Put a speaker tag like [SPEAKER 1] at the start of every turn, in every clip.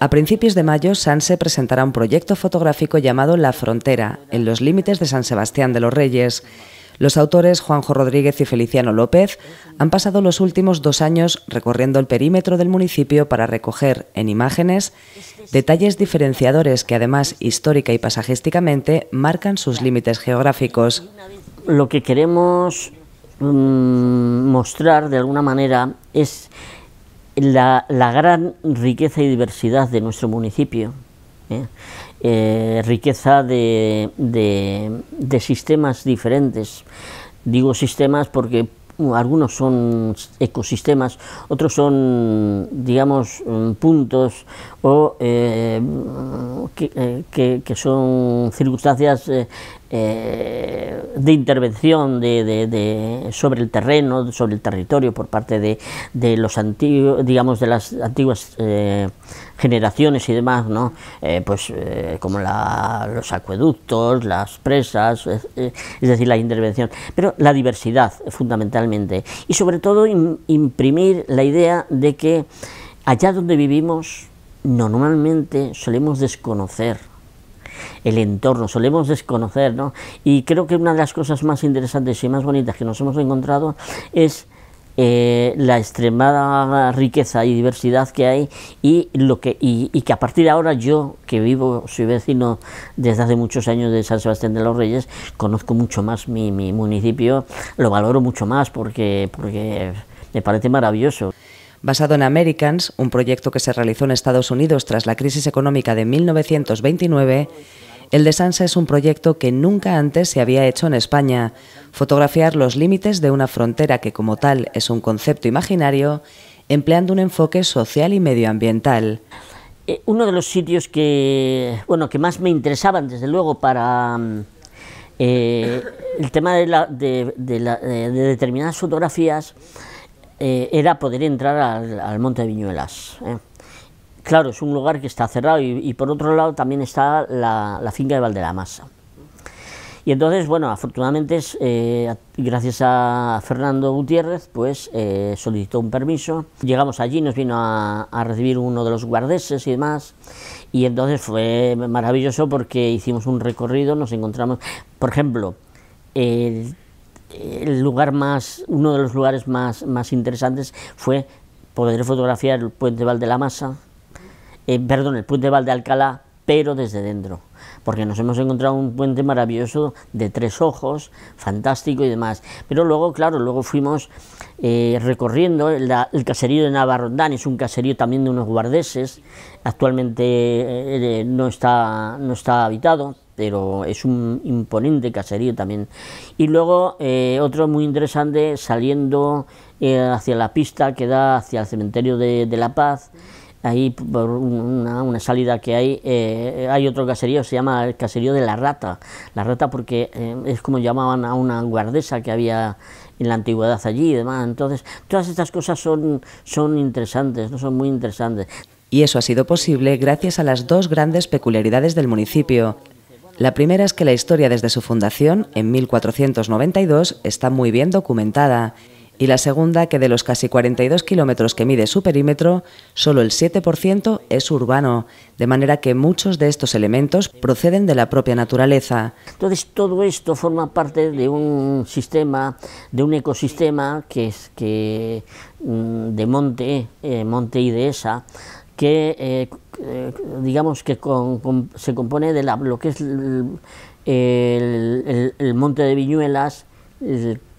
[SPEAKER 1] A principios de mayo, Sanse presentará un proyecto fotográfico llamado La Frontera, en los límites de San Sebastián de los Reyes. Los autores Juanjo Rodríguez y Feliciano López han pasado los últimos dos años recorriendo el perímetro del municipio para recoger en imágenes detalles diferenciadores que además histórica y pasajísticamente marcan sus límites geográficos. Lo que queremos
[SPEAKER 2] mm, mostrar de alguna manera es la, gran riqueza y diversidad de nuestro municipio, ¿eh? Eh, riqueza de, sistemas diferentes. Digo sistemas porque algunos son ecosistemas, otros son, digamos, mm, puntos o eh, que, que, son circunstancias eh, de intervención de, de, sobre el terreno, sobre el territorio por parte de, de los antiguos, digamos, de las antiguas eh, generaciones y demás, ¿no? Eh, pues como los acueductos, las presas, es decir, la intervención, pero la diversidad fundamentalmente y sobre todo imprimir la idea de que allá donde vivimos normalmente solemos desconocer el entorno, solemos desconocer, ¿no? Y creo que una de las cosas más interesantes y más bonitas que nos hemos encontrado es eh, la extremada riqueza y diversidad que hay y lo que que a partir de ahora yo que vivo soy vecino desde hace muchos años de San Sebastián de los Reyes conozco mucho más mi, mi municipio lo valoro mucho más porque porque
[SPEAKER 1] me parece maravilloso basado en Americans, un proyecto que se realizó en Estados Unidos tras la crisis económica de 1929, el de Sansa es un proyecto que nunca antes se había hecho en España, fotografiar los límites de una frontera que como tal es un concepto imaginario, empleando un enfoque social y medioambiental.
[SPEAKER 2] Eh, uno de los sitios que, bueno, que más me interesaban, desde luego, para, mm, eh, el tema de, eh, de, determinadas fotografías eh, era poder entrar al, Monte de Viñuelas. Eh. Claro, es un lugar que está cerrado y, por otro lado también está la, finca de Valderamasa. Y entonces, bueno, afortunadamente, eh, gracias a Fernando Gutiérrez, pues eh, solicitó un permiso. Llegamos allí, nos vino a, recibir uno de los guardeses y demás. Y entonces fue maravilloso porque hicimos un recorrido, nos encontramos, por ejemplo, eh, el lugar más, uno de los lugares más, más interesantes fue poder fotografiar el puente Val de la Masa, eh, perdón, el puente Val de Alcalá, pero desde dentro, porque nos hemos encontrado un puente maravilloso de tres ojos, fantástico y demás. Pero luego, claro, luego fuimos eh, recorriendo el, caserío de Navarrondán, es un caserío también de unos guardeses, actualmente eh, no, está, no está habitado, pero es un imponente caserío también. Y luego eh, otro muy interesante, saliendo eh, hacia la pista que da hacia el cementerio de, La Paz, ahí por una, salida que hay, eh, hay otro caserío, se llama el caserío de La Rata. La Rata porque es como llamaban a una guardesa que había en la antigüedad allí y demás. Entonces,
[SPEAKER 1] todas estas cosas son, son interesantes, no son muy interesantes. Y eso ha sido posible gracias a las dos grandes peculiaridades del municipio, la primera es que la historia desde su fundación, en 1492, está muy bien documentada, y la segunda que de los casi 42 kilómetros que mide su perímetro, solo el 7% es urbano, de manera que muchos de estos elementos proceden de la propia naturaleza. Entonces
[SPEAKER 2] todo esto forma parte de un sistema, de un ecosistema que es que mm, de monte, eh, monte y dehesa, que eh, eh, digamos que se compone de lo que es el, monte de Viñuelas,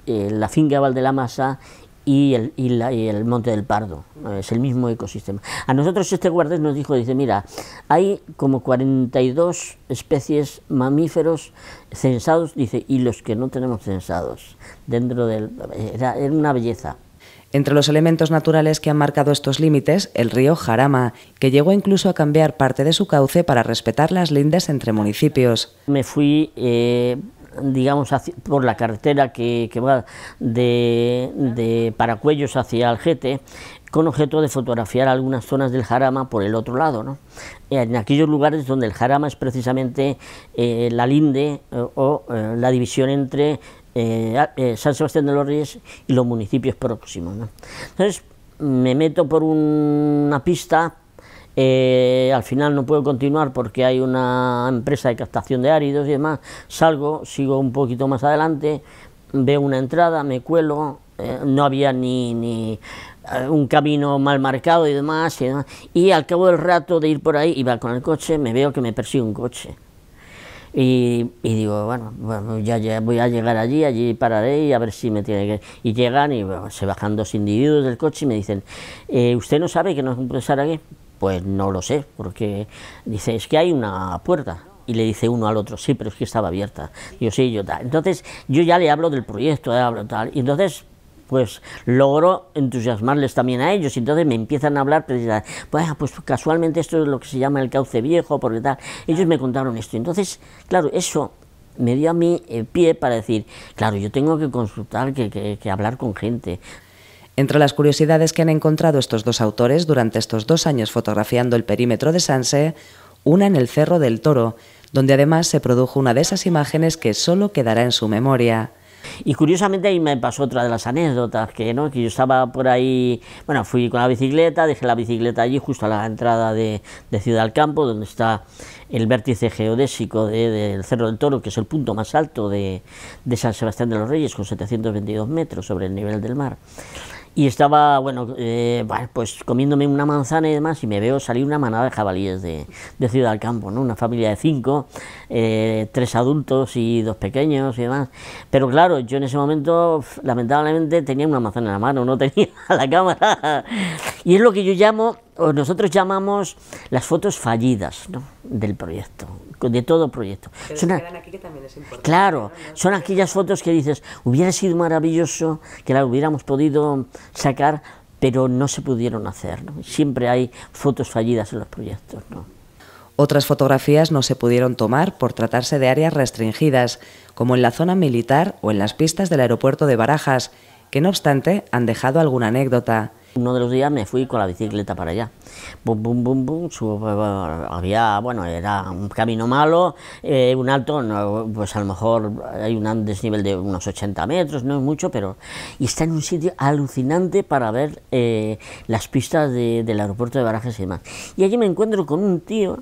[SPEAKER 2] la finca Val de la Masa y el, monte del Pardo. Es el mismo ecosistema. A nosotros este guardés nos dijo, dice, mira, hay como 42 especies mamíferos
[SPEAKER 1] censados, dice, y los que no tenemos censados dentro del... era una belleza. Entre los elementos naturales que han marcado estos límites, el río Jarama, que llegó incluso a cambiar parte de su cauce para respetar las lindes entre municipios.
[SPEAKER 2] Me fui, eh, digamos, por la carretera que, va de, Paracuellos hacia Algete, con objeto de fotografiar algunas zonas del Jarama por el otro lado. ¿no? En aquellos lugares donde el Jarama es precisamente eh, la linde eh, o la división entre eh, eh, San Sebastián de los Reyes y los municipios próximos. Entonces me meto por una pista, eh, al final no puedo continuar porque hay una empresa de captación de áridos y demás, salgo, sigo un poquito más adelante, veo una entrada, me cuelo, no había ni, un camino mal marcado y demás, y demás, y al cabo del rato de ir por ahí, iba con el coche, me veo que me persigue un coche. Y, digo, bueno, bueno ya, voy a llegar allí, allí pararé y a ver si me tiene que... Y llegan y se bajan dos individuos del coche y me dicen, eh, ¿usted no sabe que no es un profesor aquí? Pues no lo sé, porque dice, es que hay una puerta. Y le dice uno al otro, sí, pero es que estaba abierta. Yo sí, yo tal. Entonces, yo ya le hablo del proyecto, le hablo tal. Y entonces pues logro entusiasmarles también a ellos. Y entonces me empiezan a hablar, pues, pues casualmente esto es lo que se llama el cauce viejo, porque tal. Ellos me contaron esto. Entonces, claro, eso me dio a
[SPEAKER 1] mí el eh, pie para decir, claro, yo tengo que consultar, que, que hablar con gente. Entre las curiosidades que han encontrado estos dos autores durante estos dos años fotografiando el perímetro de Sanse, una en el Cerro del Toro, donde además se produjo una de esas imágenes que solo quedará en su memoria. Y curiosamente ahí me pasó otra de las anécdotas, que, ¿no? que yo
[SPEAKER 2] estaba por ahí, bueno, fui con la bicicleta, dejé la bicicleta allí justo a la entrada de, Ciudad del Campo, donde está el vértice geodésico del Cerro del Toro, que es el punto más alto de, de San Sebastián de los Reyes, con 722 metros sobre el nivel del mar. Y estaba, bueno, eh, pues comiéndome una manzana y demás, y me veo salir una manada de jabalíes de, Ciudad del Campo, ¿no? Una familia de cinco, eh, tres adultos y dos pequeños y demás. Pero claro, yo en ese momento, lamentablemente, tenía una manzana en la mano, no tenía la cámara. Y es lo que yo llamo nosotros llamamos las fotos fallidas del proyecto, de todo proyecto. Claro, son aquellas fotos que dices, hubiera sido maravilloso que las hubiéramos podido
[SPEAKER 1] sacar, pero no se pudieron hacer. Siempre hay fotos fallidas en los proyectos. Otras fotografías no se pudieron tomar por tratarse de áreas restringidas, como en la zona militar o en las pistas del aeropuerto de Barajas, que no obstante han dejado alguna anécdota.
[SPEAKER 2] Uno de los días me fui con la bicicleta para allá. Bum, bum, bum, bum, subo, había, bueno, era un camino malo, eh, un alto, pues a lo mejor hay un desnivel de unos 80 metros, no es mucho, pero... Y está en un sitio alucinante para ver eh, las pistas del aeropuerto de Barajas y demás. Y allí me encuentro con un tío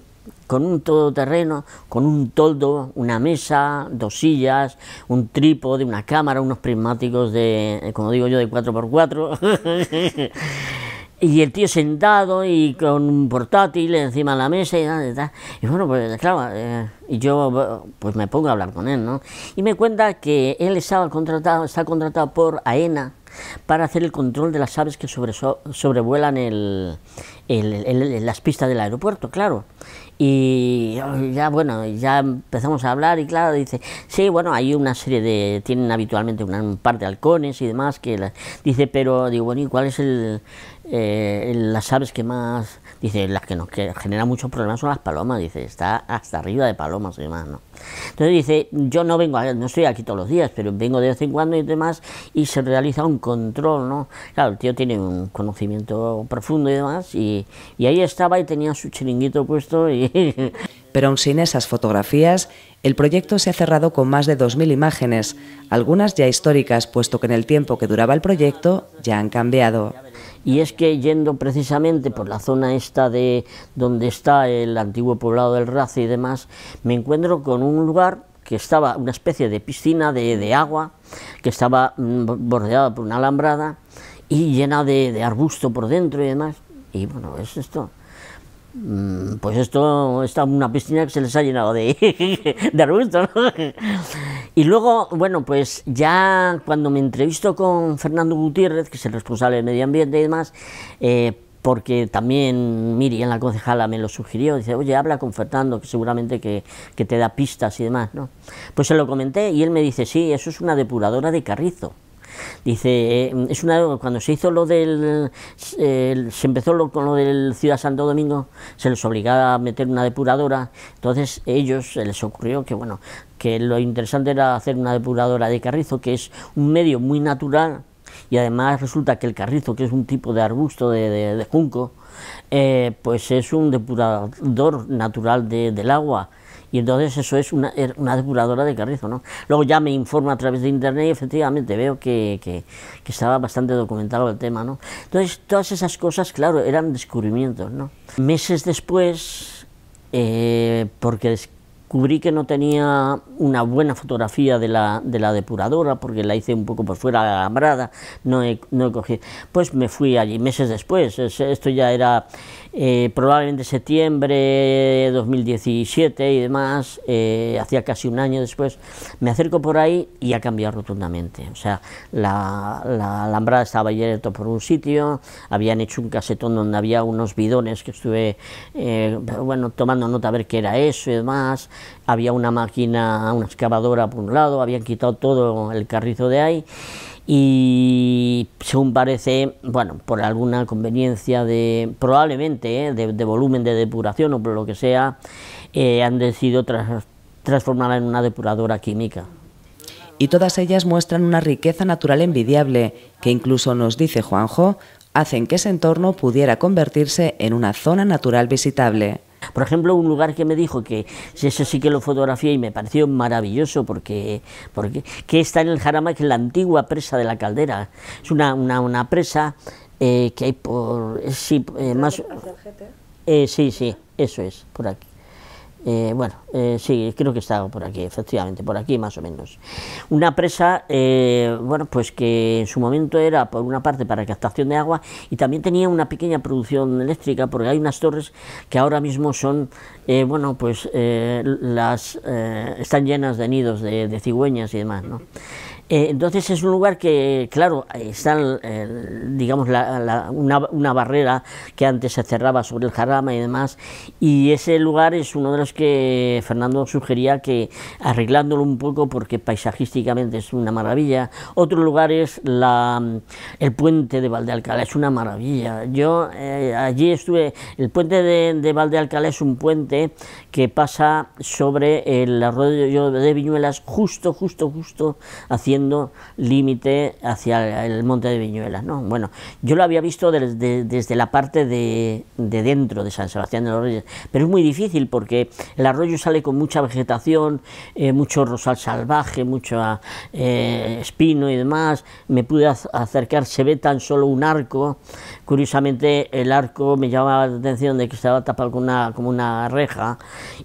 [SPEAKER 2] con un todoterreno, con un toldo, una mesa, dos sillas, un trípode, una cámara, unos prismáticos de, como digo yo, de 4x4. y el tío sentado y con un portátil encima de la mesa y, y, bueno, pues claro, eh, y yo pues me pongo a hablar con él, ¿no? Y me cuenta que él estaba contratado, está contratado por AENA, para hacer el control de las aves que sobre, sobrevuelan el, las pistas del aeropuerto, claro. Y ya, bueno, ya empezamos a hablar y claro, dice, sí, bueno, hay una serie de, tienen habitualmente un par de halcones y demás, que dice, pero digo, bueno, ¿y cuál es el, eh, las aves que más, dice, las que nos generan muchos problemas son las palomas, dice, está hasta arriba de palomas y demás, ¿no? Entonces dice, yo no vengo, no estoy aquí todos los días, pero vengo de vez en cuando y demás, y se realiza un control, ¿no? Claro, el tío tiene un conocimiento profundo y demás, y, y ahí estaba y tenía su chiringuito
[SPEAKER 1] puesto y... Pero aún sin esas fotografías, el proyecto se ha cerrado con más de 2.000 imágenes, algunas ya históricas, puesto que en el tiempo que duraba el proyecto ya han cambiado y es que yendo precisamente por la zona esta de donde está
[SPEAKER 2] el antiguo poblado del Raza y demás, me encuentro con un lugar que estaba una especie de piscina de, agua, que estaba mm, bordeada por una alambrada y llena de, de arbusto por dentro y demás. Y bueno, es esto. Mm, pues esto está una piscina que se les ha llenado de, de arbustos. Y luego, bueno, pues ya cuando me entrevisto con Fernando Gutiérrez, que es el responsable del medio ambiente y demás, eh, porque también Miriam, la concejala, me lo sugirió, dice, oye, habla con Fernando, que seguramente que, que te da pistas y demás, ¿no? Pues se lo comenté y él me dice, sí, eso es una depuradora de carrizo. Dice, eh, es una cuando se hizo lo del, se empezó lo, con lo del Ciudad Santo Domingo, se les obligaba a meter una depuradora, entonces ellos se les ocurrió que, bueno, que lo interesante era hacer una depuradora de carrizo, que es un medio muy natural, y además resulta que el carrizo, que es un tipo de arbusto de, de, junco, eh, pues es un depurador natural de, del agua, y entonces eso es una, er, una depuradora de carrizo, ¿no? Luego ya me informa a través de internet y efectivamente veo que, que, estaba bastante documentado el tema, ¿no? Entonces todas esas cosas, claro, eran descubrimientos, ¿no? Meses después, eh, porque descubrí que no tenía una buena fotografía de la, de la depuradora porque la hice un poco por fuera alambrada, no he, no he Pues me fui allí meses después, esto ya era eh, probablemente septiembre de 2017 y demás, eh, hacía casi un año después, me acerco por ahí y ha cambiado rotundamente. O sea, la, alambrada estaba abierta por un sitio, habían hecho un casetón donde había unos bidones que estuve eh, bueno, tomando nota a ver qué era eso y demás, había una máquina, una excavadora por un lado, habían quitado todo el carrizo de ahí y según parece, bueno, por alguna conveniencia de, probablemente, eh, de, volumen de depuración o por lo que sea, eh, han decidido transformarla en una depuradora química.
[SPEAKER 1] Y todas ellas muestran una riqueza natural envidiable, que incluso nos dice Juanjo, hacen que ese entorno pudiera convertirse en una zona natural visitable. Por ejemplo, un lugar que me dijo que eso sí que lo fotografié y me pareció maravilloso porque,
[SPEAKER 2] porque que está en el Jarama, que es la antigua presa de la caldera. Es una, una, una presa eh, que hay por... Eh, eh, eh, sí, sí, eso es, por aquí. Eh, bueno, eh, sí, creo que está por aquí, efectivamente, por aquí más o menos. Una presa, eh, bueno, pues que en su momento era por una parte para captación de agua y también tenía una pequeña producción eléctrica porque hay unas torres que ahora mismo son, bueno, pues las están llenas de nidos de, de cigüeñas y demás, ¿no? Eh, entonces es un lugar que, claro, está, eh, digamos, una, barrera que antes se cerraba sobre el jarama y demás, y ese lugar es uno de los que Fernando sugería que arreglándolo un poco porque paisajísticamente es una maravilla. Otro lugar es el puente de Valdealcalá, es una maravilla. Yo eh, allí estuve, el puente de, de Valdealcalá es un puente que pasa sobre el arroyo de Viñuelas justo, justo, justo haciendo límite hacia el monte de Viñuelas. ¿no? Bueno, yo lo había visto desde, la parte de, dentro de San Sebastián de los Reyes, pero es muy difícil porque el arroyo sale con mucha vegetación, eh, mucho rosal salvaje, mucho eh, espino y demás. Me pude acercar, se ve tan solo un arco. Curiosamente, el arco me llamaba la atención de que estaba tapado con una, como una reja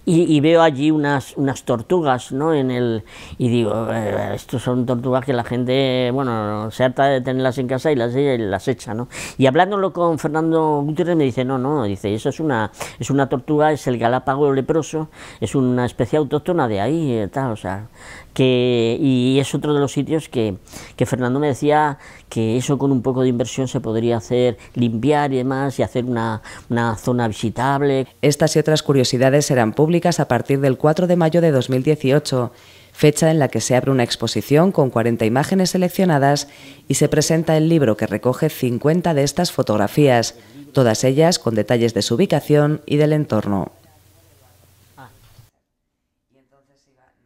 [SPEAKER 2] y, veo allí unas, unas tortugas ¿no? en el, y digo, eh, estos son tortugas que la gente, bueno, se harta de tenerlas en casa y las, las echa, ¿no? Y hablándolo con Fernando Gutiérrez me dice, no, no, dice, eso es una, es una tortuga, es el galápago leproso, es una especie autóctona de ahí, eh, tal, o sea, que, y es otro de los sitios que, que Fernando me decía que eso con un poco de inversión
[SPEAKER 1] se podría hacer, limpiar y demás, y hacer una, una zona visitable. Estas y otras curiosidades serán públicas a partir del 4 de mayo de 2018 fecha en la que se abre una exposición con 40 imágenes seleccionadas y se presenta el libro que recoge 50 de estas fotografías, todas ellas con detalles de su ubicación y del entorno.